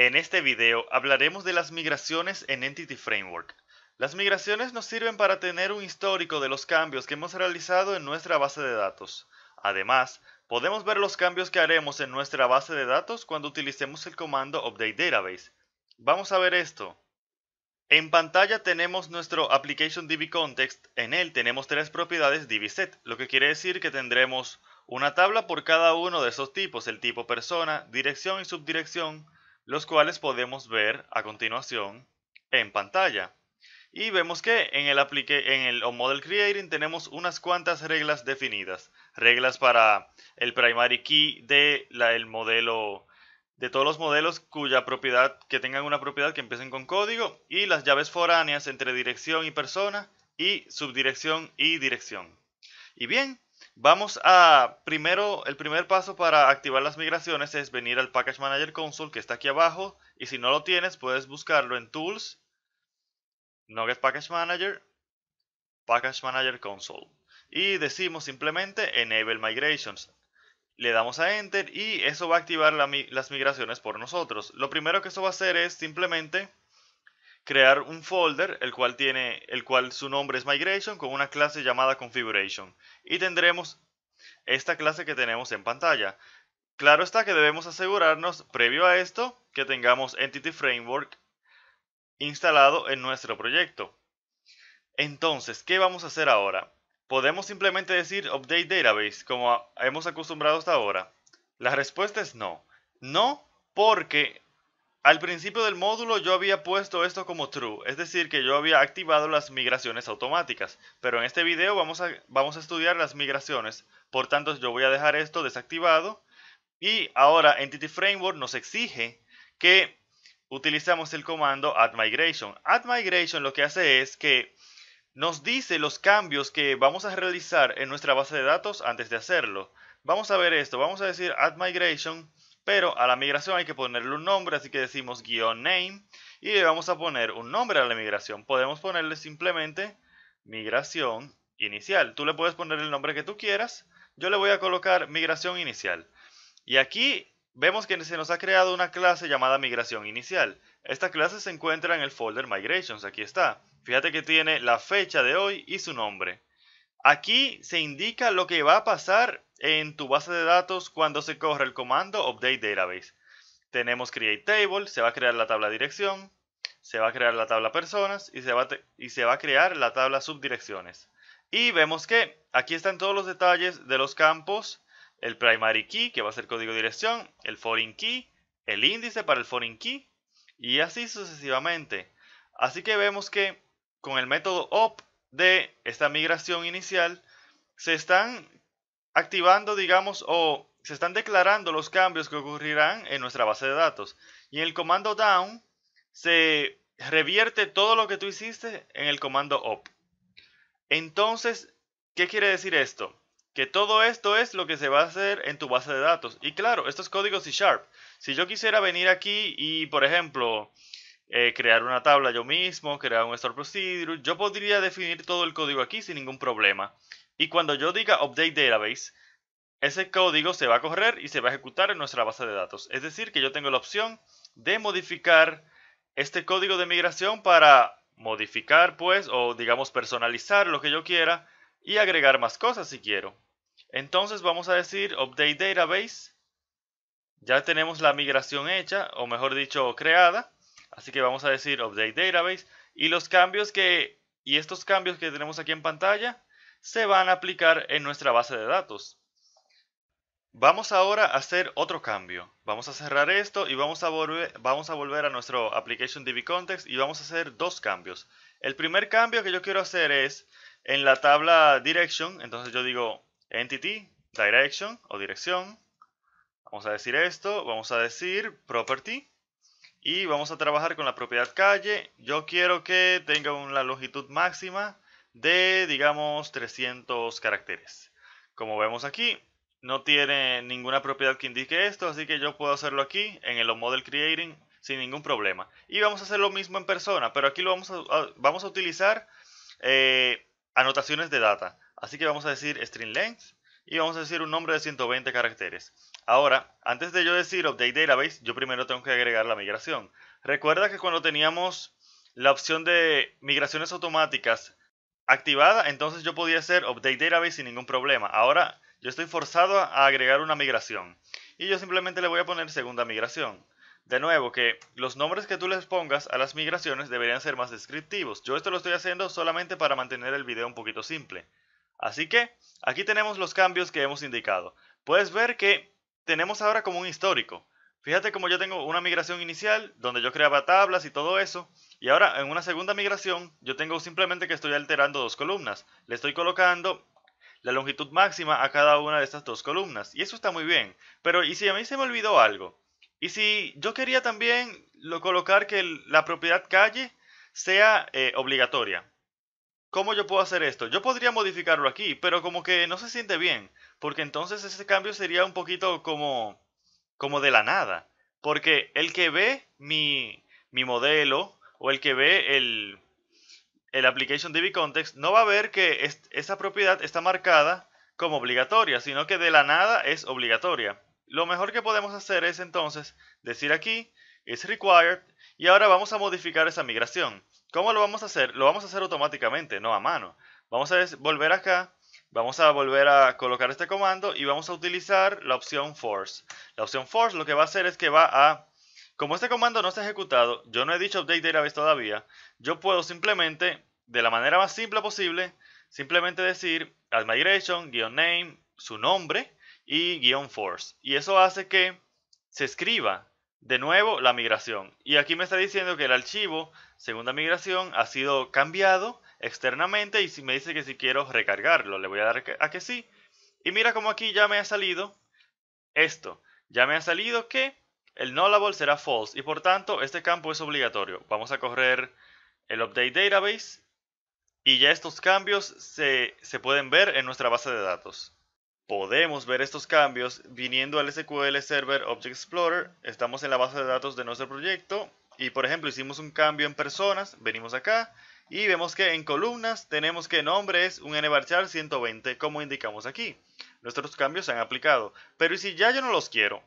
En este video hablaremos de las migraciones en Entity Framework. Las migraciones nos sirven para tener un histórico de los cambios que hemos realizado en nuestra base de datos. Además, podemos ver los cambios que haremos en nuestra base de datos cuando utilicemos el comando Update Database. Vamos a ver esto. En pantalla tenemos nuestro Application DB Context. En él tenemos tres propiedades DBSet, lo que quiere decir que tendremos una tabla por cada uno de esos tipos, el tipo persona, dirección y subdirección, los cuales podemos ver a continuación en pantalla. Y vemos que en el, aplique, en el Model Creating tenemos unas cuantas reglas definidas. Reglas para el primary key de la, el modelo de todos los modelos cuya propiedad, que tengan una propiedad que empiecen con código y las llaves foráneas entre dirección y persona y subdirección y dirección. Y bien, Vamos a, primero, el primer paso para activar las migraciones es venir al Package Manager Console que está aquí abajo y si no lo tienes puedes buscarlo en Tools, Nugget Package Manager, Package Manager Console y decimos simplemente Enable Migrations. Le damos a Enter y eso va a activar las migraciones por nosotros. Lo primero que eso va a hacer es simplemente crear un folder el cual tiene el cual su nombre es migration con una clase llamada configuration y tendremos esta clase que tenemos en pantalla. Claro está que debemos asegurarnos previo a esto que tengamos Entity Framework instalado en nuestro proyecto. Entonces, ¿qué vamos a hacer ahora? Podemos simplemente decir update database como hemos acostumbrado hasta ahora. La respuesta es no. No porque al principio del módulo yo había puesto esto como true, es decir que yo había activado las migraciones automáticas, pero en este video vamos a, vamos a estudiar las migraciones, por tanto yo voy a dejar esto desactivado y ahora Entity Framework nos exige que utilizamos el comando add migration. Add migration lo que hace es que nos dice los cambios que vamos a realizar en nuestra base de datos antes de hacerlo. Vamos a ver esto, vamos a decir add migration pero a la migración hay que ponerle un nombre, así que decimos guión name y le vamos a poner un nombre a la migración. Podemos ponerle simplemente migración inicial. Tú le puedes poner el nombre que tú quieras. Yo le voy a colocar migración inicial. Y aquí vemos que se nos ha creado una clase llamada migración inicial. Esta clase se encuentra en el folder migrations, aquí está. Fíjate que tiene la fecha de hoy y su nombre. Aquí se indica lo que va a pasar en tu base de datos cuando se corre el comando update database. Tenemos create table, se va a crear la tabla dirección, se va a crear la tabla personas y se va a, y se va a crear la tabla subdirecciones. Y vemos que aquí están todos los detalles de los campos, el primary key que va a ser código dirección, el foreign key, el índice para el foreign key y así sucesivamente. Así que vemos que con el método op de esta migración inicial, se están activando, digamos, o se están declarando los cambios que ocurrirán en nuestra base de datos. Y en el comando down se revierte todo lo que tú hiciste en el comando up. Entonces, ¿qué quiere decir esto? Que todo esto es lo que se va a hacer en tu base de datos. Y claro, estos códigos C Sharp. Si yo quisiera venir aquí y, por ejemplo, eh, crear una tabla yo mismo, crear un store procedure. Yo podría definir todo el código aquí sin ningún problema. Y cuando yo diga update database, ese código se va a correr y se va a ejecutar en nuestra base de datos. Es decir, que yo tengo la opción de modificar este código de migración para modificar, pues, o digamos personalizar lo que yo quiera y agregar más cosas si quiero. Entonces vamos a decir update database. Ya tenemos la migración hecha, o mejor dicho, creada. Así que vamos a decir update database y los cambios que y estos cambios que tenemos aquí en pantalla se van a aplicar en nuestra base de datos. Vamos ahora a hacer otro cambio. Vamos a cerrar esto y vamos a, volver, vamos a volver a nuestro application DB context y vamos a hacer dos cambios. El primer cambio que yo quiero hacer es en la tabla direction, entonces yo digo entity direction o dirección. Vamos a decir esto, vamos a decir property y vamos a trabajar con la propiedad calle. Yo quiero que tenga una longitud máxima de, digamos, 300 caracteres. Como vemos aquí, no tiene ninguna propiedad que indique esto, así que yo puedo hacerlo aquí en el model creating sin ningún problema. Y vamos a hacer lo mismo en persona, pero aquí lo vamos a, vamos a utilizar eh, anotaciones de data. Así que vamos a decir string length y vamos a decir un nombre de 120 caracteres. Ahora, antes de yo decir Update Database, yo primero tengo que agregar la migración. Recuerda que cuando teníamos la opción de migraciones automáticas activada, entonces yo podía hacer Update Database sin ningún problema. Ahora yo estoy forzado a agregar una migración. Y yo simplemente le voy a poner segunda migración. De nuevo, que los nombres que tú les pongas a las migraciones deberían ser más descriptivos. Yo esto lo estoy haciendo solamente para mantener el video un poquito simple. Así que, aquí tenemos los cambios que hemos indicado. Puedes ver que tenemos ahora como un histórico. Fíjate como yo tengo una migración inicial donde yo creaba tablas y todo eso. Y ahora en una segunda migración yo tengo simplemente que estoy alterando dos columnas. Le estoy colocando la longitud máxima a cada una de estas dos columnas. Y eso está muy bien. Pero ¿y si a mí se me olvidó algo? ¿Y si yo quería también lo, colocar que la propiedad calle sea eh, obligatoria? ¿Cómo yo puedo hacer esto? Yo podría modificarlo aquí, pero como que no se siente bien, porque entonces ese cambio sería un poquito como, como de la nada, porque el que ve mi, modelo o el que ve el, el application DB context no va a ver que esa propiedad está marcada como obligatoria, sino que de la nada es obligatoria. Lo mejor que podemos hacer es entonces decir aquí, es required, y ahora vamos a modificar esa migración. ¿Cómo lo vamos a hacer? Lo vamos a hacer automáticamente, no a mano. Vamos a volver acá, vamos a volver a colocar este comando y vamos a utilizar la opción force. La opción force lo que va a hacer es que va a... Como este comando no está ejecutado, yo no he dicho update database todavía, yo puedo simplemente, de la manera más simple posible, simplemente decir admigration, migration name, su nombre y guión force. Y eso hace que se escriba de nuevo la migración. Y aquí me está diciendo que el archivo segunda migración ha sido cambiado externamente y si me dice que si quiero recargarlo, le voy a dar a que sí. Y mira como aquí ya me ha salido esto. Ya me ha salido que el nullable será false y por tanto este campo es obligatorio. Vamos a correr el update database y ya estos cambios se, se pueden ver en nuestra base de datos. Podemos ver estos cambios viniendo al SQL Server Object Explorer. Estamos en la base de datos de nuestro proyecto y por ejemplo, hicimos un cambio en personas, venimos acá y vemos que en columnas tenemos que nombre es un nvarchar 120 como indicamos aquí. Nuestros cambios se han aplicado, pero ¿y si ya yo no los quiero?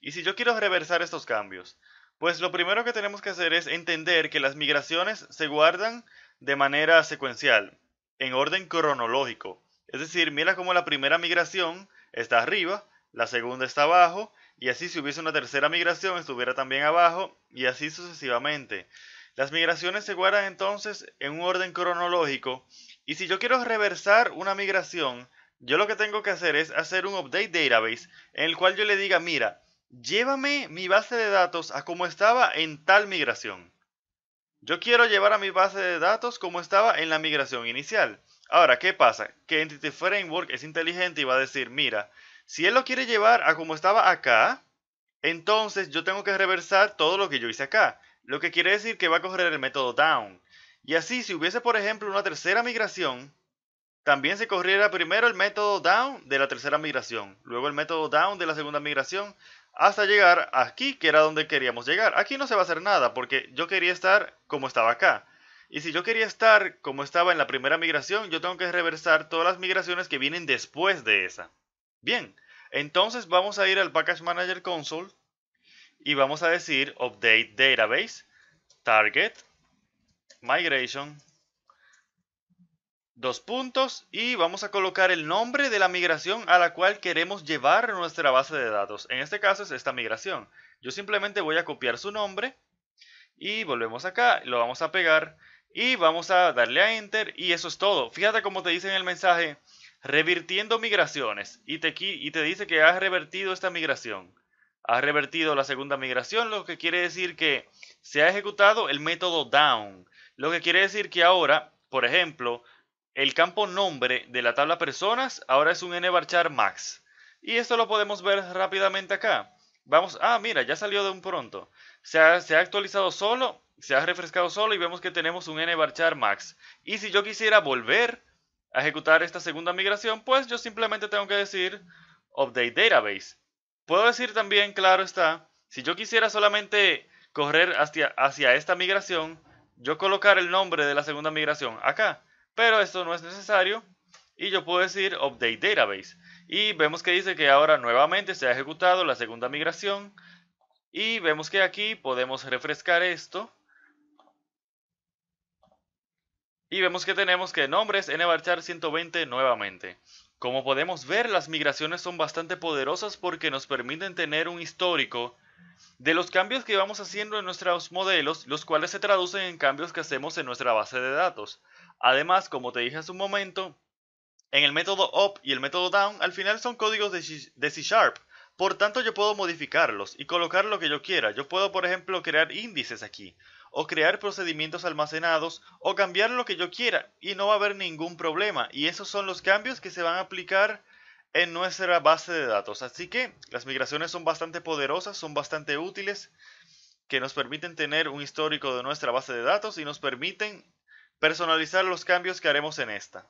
¿Y si yo quiero reversar estos cambios? Pues lo primero que tenemos que hacer es entender que las migraciones se guardan de manera secuencial, en orden cronológico. Es decir, mira cómo la primera migración está arriba, la segunda está abajo y así si hubiese una tercera migración estuviera también abajo, y así sucesivamente. Las migraciones se guardan entonces en un orden cronológico, y si yo quiero reversar una migración, yo lo que tengo que hacer es hacer un update database en el cual yo le diga, mira, llévame mi base de datos a como estaba en tal migración. Yo quiero llevar a mi base de datos como estaba en la migración inicial. Ahora, ¿qué pasa? Que Entity Framework es inteligente y va a decir, mira, si él lo quiere llevar a como estaba acá, entonces yo tengo que reversar todo lo que yo hice acá. Lo que quiere decir que va a correr el método down. Y así, si hubiese, por ejemplo, una tercera migración, también se corriera primero el método down de la tercera migración, luego el método down de la segunda migración, hasta llegar aquí, que era donde queríamos llegar. Aquí no se va a hacer nada, porque yo quería estar como estaba acá. Y si yo quería estar como estaba en la primera migración, yo tengo que reversar todas las migraciones que vienen después de esa. Bien, entonces vamos a ir al Package Manager Console y vamos a decir Update Database, Target, Migration, dos puntos y vamos a colocar el nombre de la migración a la cual queremos llevar nuestra base de datos. En este caso es esta migración. Yo simplemente voy a copiar su nombre y volvemos acá, lo vamos a pegar y vamos a darle a Enter y eso es todo. Fíjate cómo te dice en el mensaje revirtiendo migraciones y te, y te dice que has revertido esta migración. Has revertido la segunda migración, lo que quiere decir que se ha ejecutado el método down. Lo que quiere decir que ahora, por ejemplo, el campo nombre de la tabla personas ahora es un nvarchar max. Y esto lo podemos ver rápidamente acá. Vamos, ah, mira, ya salió de un pronto. Se ha, se ha actualizado solo, se ha refrescado solo y vemos que tenemos un nvarchar max. Y si yo quisiera volver ejecutar esta segunda migración, pues yo simplemente tengo que decir update database. Puedo decir también, claro está, si yo quisiera solamente correr hacia, hacia esta migración, yo colocar el nombre de la segunda migración acá, pero esto no es necesario y yo puedo decir update database y vemos que dice que ahora nuevamente se ha ejecutado la segunda migración y vemos que aquí podemos refrescar esto Y vemos que tenemos que nombres nvarchar 120 nuevamente. Como podemos ver, las migraciones son bastante poderosas porque nos permiten tener un histórico de los cambios que vamos haciendo en nuestros modelos, los cuales se traducen en cambios que hacemos en nuestra base de datos. Además, como te dije hace un momento, en el método up y el método down al final son códigos de C Sharp, por tanto yo puedo modificarlos y colocar lo que yo quiera. Yo puedo, por ejemplo, crear índices aquí o crear procedimientos almacenados o cambiar lo que yo quiera y no va a haber ningún problema. Y esos son los cambios que se van a aplicar en nuestra base de datos. Así que las migraciones son bastante poderosas, son bastante útiles, que nos permiten tener un histórico de nuestra base de datos y nos permiten personalizar los cambios que haremos en esta.